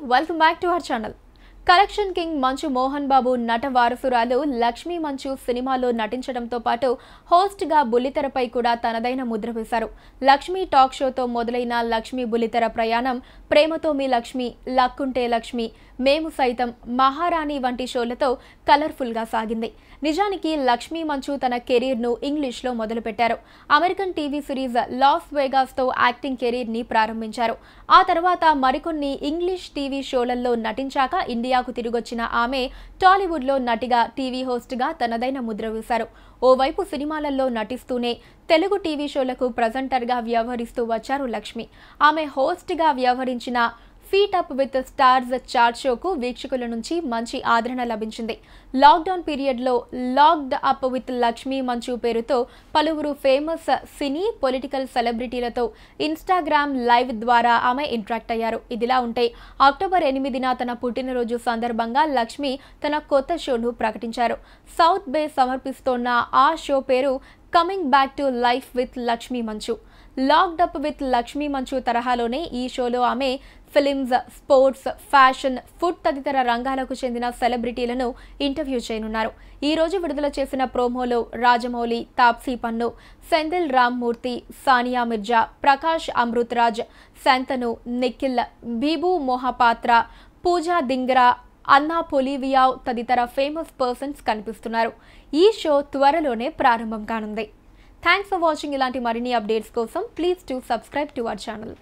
Welcome back to our channel. Collection king Manchu Mohan బాబు నట వారసురాలు లక్ష్మీ మంచు సినిమాలో నటించడంతో పాటు హోస్ట్గా బుల్లితెరపై కూడా తనదైన ముద్ర వేశారు లక్ష్మీ టాక్ షోతో మొదలైన లక్ష్మీ బుల్లితెర ప్రయాణం ప్రేమతో మీ లక్ష్మి లక్కుంటే లక్ష్మి మేము సైతం మహారాణి వంటి షోలతో కలర్ఫుల్గా సాగింది నిజానికి లక్ష్మీ మంచు తన కెరీర్ను ఇంగ్లీష్లో మొదలుపెట్టారు అమెరికన్ టీవీ సిరీస్ లాస్ వేగాస్తో యాక్టింగ్ కెరీర్ని ప్రారంభించారు ఆ తర్వాత మరికొన్ని ఇంగ్లీష్ టీవీ షోలలో నటించాక ఇండియా ఇండియాకు తిరిగొచ్చిన ఆమె టాలీవుడ్ లో నటిగా టీవీ హోస్ట్ గా తనదైన ముద్ర వేశారు ఓవైపు సినిమాలలో నటిస్తూనే తెలుగు టీవీ షోలకు గా వ్యవహరిస్తూ వచ్చారు లక్ష్మి ఆమె హోస్ట్ గా వ్యవహరించిన feet up with stars chat షోకు వీక్షకుల నుంచి మంచి ఆదరణ లభించింది లాక్డౌన్ పీరియడ్లో locked up with Lakshmi Manchu పేరుతో పలువురు ఫేమస్ సినీ పొలిటికల్ సెలబ్రిటీలతో ఇన్స్టాగ్రామ్ లైవ్ ద్వారా ఆమె ఇంట్రాక్ట్ అయ్యారు ఇదిలా ఉంటే అక్టోబర్ ఎనిమిదిన తన పుట్టినరోజు సందర్భంగా లక్ష్మి తన కొత్త షోను ప్రకటించారు సౌత్ బే సమర్పిస్తోన్న ఆ షో పేరు coming back to life with Lakshmi Manchu locked up with Lakshmi మంచు తరహాలోనే ఈ షోలో ఆమె ఫిలిమ్స్ స్పోర్ట్స్ ఫ్యాషన్ ఫుడ్ తదితర రంగాలకు చెందిన సెలబ్రిటీలను ఇంటర్వ్యూ చేయనున్నారు ఈరోజు విడుదల చేసిన ప్రోమోలో రాజమౌళి తాప్సీ పన్ను సెందిల్ రామ్మూర్తి సానియా మిర్జా ప్రకాష్ అమృత్రాజ్ శంతను నిఖిల్ బీబు మోహపాత్ర పూజా దింగరా అన్నా పొలివియావ్ తదితర ఫేమస్ పర్సన్స్ కనిపిస్తున్నారు ఈ షో త్వరలోనే ప్రారంభం కానుంది థ్యాంక్స్ ఫర్ వాచింగ్ ఇలాంటి మరిన్ని అప్డేట్స్ కోసం please to subscribe to our channel